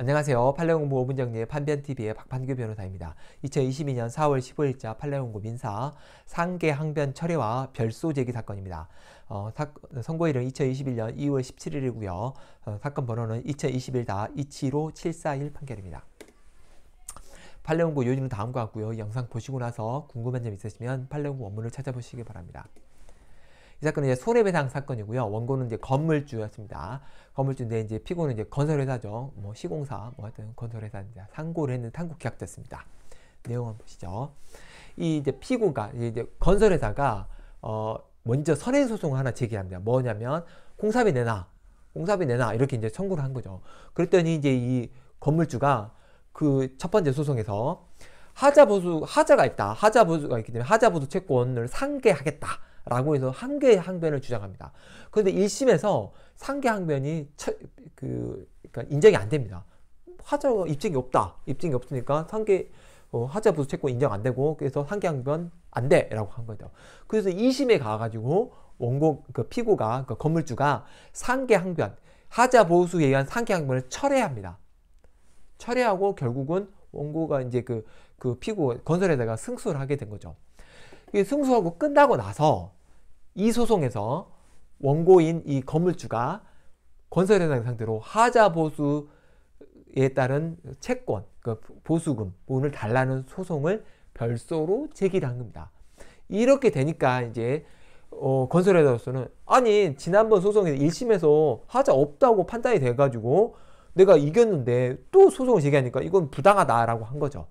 안녕하세요. 판례공부 5분 정리의 판변TV의 박판규 변호사입니다. 2022년 4월 15일자 판례공부 민사 상계 항변 철회와 별소 제기 사건입니다. 어, 사, 선고일은 2021년 2월 17일이고요. 어, 사건 번호는 2 0 2 1 2 7 5 7 1 판결입니다. 판례공부 요지는 다음과 같고요. 영상 보시고 나서 궁금한 점 있으시면 판례공부 원문을 찾아보시기 바랍니다. 이 사건은 이제 손해배상 사건이고요. 원고는 이제 건물주였습니다. 건물주인데 이제 피고는 이제 건설회사죠. 뭐 시공사, 뭐 하여튼 건설회사 이제 상고를 했는 상고 계약자였습니다 내용 한번 보시죠. 이 이제 피고가 이제 건설회사가 어 먼저 선행 소송을 하나 제기합니다. 뭐냐면 공사비 내놔, 공사비 내놔 이렇게 이제 청구를 한 거죠. 그랬더니 이제 이 건물주가 그 첫 번째 소송에서 하자 보수 하자가 있다. 하자 보수가 있기 때문에 하자 보수 채권을 상계하겠다. 라고 해서 한계의 항변을 주장합니다. 그런데 1심에서 상계 항변이 처, 그, 그러니까 인정이 안 됩니다. 하자가 입증이 없다. 입증이 없으니까 상계 어, 하자 부수 채권 인정 안 되고 그래서 상계 항변 안 돼라고 한 거죠. 그래서 2심에 가가지고 원고 그 피고가 그 건물주가 상계 항변 하자 보수에 의한 상계 항변을 철회합니다. 철회하고 결국은 원고가 이제 그, 그 피고 건설에다가 승소를 하게 된 거죠. 승소하고 끝나고 나서 이 소송에서 원고인 이 건물주가 건설 현장 상대로 하자 보수에 따른 채권, 그 보수금 오을 달라는 소송을 별도로 제기한 겁니다. 이렇게 되니까 이제 어, 건설회사로서는 아니 지난번 소송에 1심에서 하자 없다고 판단이 돼가지고 내가 이겼는데 또 소송을 제기하니까 이건 부당하다라고 한 거죠.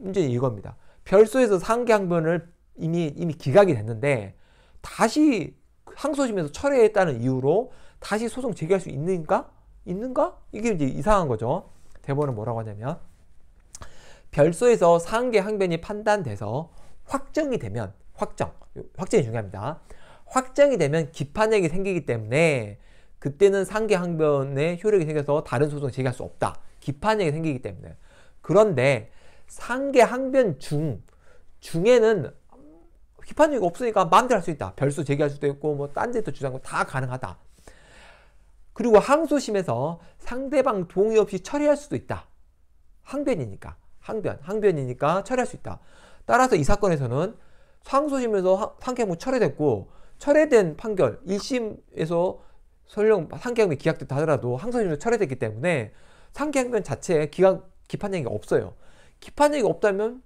문제는 이겁니다. 별소에서 상계항변을 이미 이미 기각이 됐는데 다시 항소심에서 철회했다는 이유로 다시 소송 제기할 수 있는가? 있는가? 이게 이제 이상한 거죠. 대법은 뭐라고 하냐면 별소에서 상계 항변이 판단돼서 확정이 되면 확정 확정이 중요합니다. 확정이 되면 기판액이 생기기 때문에 그때는 상계 항변의 효력이 생겨서 다른 소송 제기할 수 없다. 기판액이 생기기 때문에 그런데 상계 항변 중 중에는 비판적이 없으니까 마음대로 할 수 있다. 별수 제기할 수도 있고 뭐딴 데도 주장하고 다 가능하다. 그리고 항소심에서 상대방 동의 없이 처리할 수도 있다. 항변이니까. 항변. 항변이니까 처리할 수 있다. 따라서 이 사건에서는 상소심에서 상계문 철회됐고 철회된 판결 1심에서 설령 상계형이 기각됐다 하더라도 항소심에서 철회됐기 때문에 상계형변 자체에 기각 기판행위 없어요. 기판행이 없다면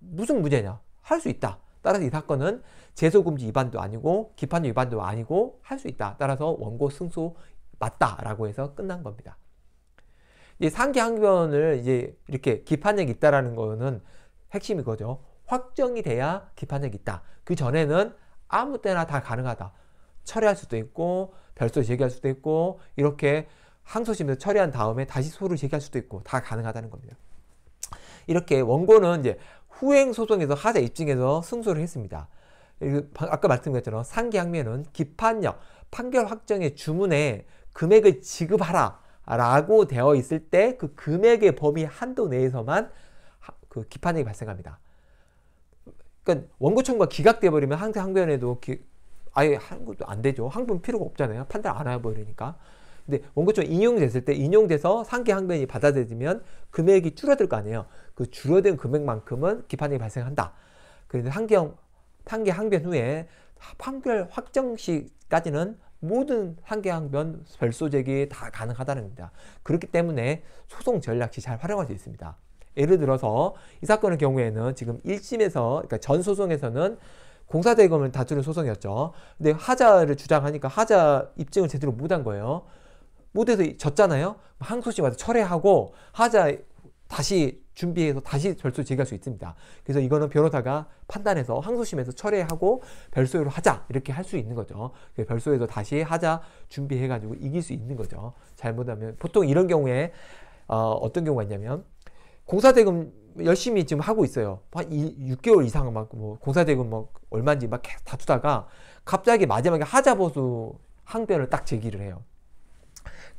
무슨 문제냐? 할 수 있다. 따라서 이 사건은 재소금지 위반도 아니고 기판 위반도 아니고 할 수 있다. 따라서 원고 승소 맞다라고 해서 끝난 겁니다. 이 상기 항변을 이제 이렇게 기판력이 있다라는 거는 핵심이 거죠. 확정이 돼야 기판력이 있다. 그 전에는 아무 때나 다 가능하다. 처리할 수도 있고 별도 제기할 수도 있고 이렇게 항소심에서 처리한 다음에 다시 소를 제기할 수도 있고 다 가능하다는 겁니다. 이렇게 원고는 이제 후행 소송에서 하자 입증해서 승소를 했습니다. 예, 그 아까 말씀드린 것 상계항면은 기판력 판결 확정의 주문에 금액을 지급하라 라고 되어 있을 때 그 금액의 범위 한도 내에서만 그 기판액이 발생합니다. 그러니까 원고 청구가 기각돼 버리면 항상 항변에도 기, 아예 한국도 안 되죠. 항변 필요가 없잖아요. 판단 안 해버리니까. 근데 원고처럼 인용됐을 때 인용돼서 상계 항변이 받아들이면 금액이 줄어들 거 아니에요. 그 줄어든 금액만큼은 기판이 발생한다. 그래서상계 상기 항변 후에 판결 확정 시까지는 모든 상계항변 별소재기 다 가능하다는 겁니다. 그렇기 때문에 소송 전략시 잘 활용할 수 있습니다. 예를 들어서 이 사건의 경우에는 지금 1심에서 그러니까 전 소송에서는 공사대금을 다투는 소송이었죠. 근데 하자를 주장하니까 하자 입증을 제대로 못 한 거예요. 못해서 졌잖아요. 항소심 와서 철회하고 하자 다시 준비해서 다시 별소를 제기할 수 있습니다. 그래서 이거는 변호사가 판단해서 항소심에서 철회하고 별소유로 하자 이렇게 할 수 있는 거죠. 그 별소에서 다시 하자 준비해가지고 이길 수 있는 거죠. 잘못하면 보통 이런 경우에 어, 떤 경우가 있냐면 공사대금 열심히 지금 하고 있어요. 한 6개월 이상 막 뭐 공사대금 뭐 얼마인지 막 다투다가 갑자기 마지막에 하자보수 항변을 딱 제기를 해요.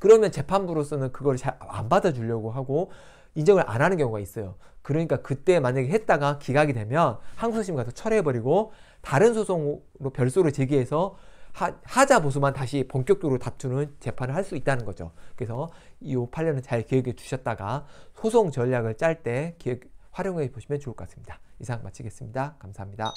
그러면 재판부로서는 그걸 잘 안 받아주려고 하고 인정을 안 하는 경우가 있어요. 그러니까 그때 만약에 했다가 기각이 되면 항소심 가서 철회해버리고 다른 소송으로 별소를 제기해서 하, 자 보수만 다시 본격적으로 다투는 재판을 할 수 있다는 거죠. 그래서 이 8년은 잘 기억해 주셨다가 소송 전략을 짤때 기획 활용해 보시면 좋을 것 같습니다. 이상 마치겠습니다. 감사합니다.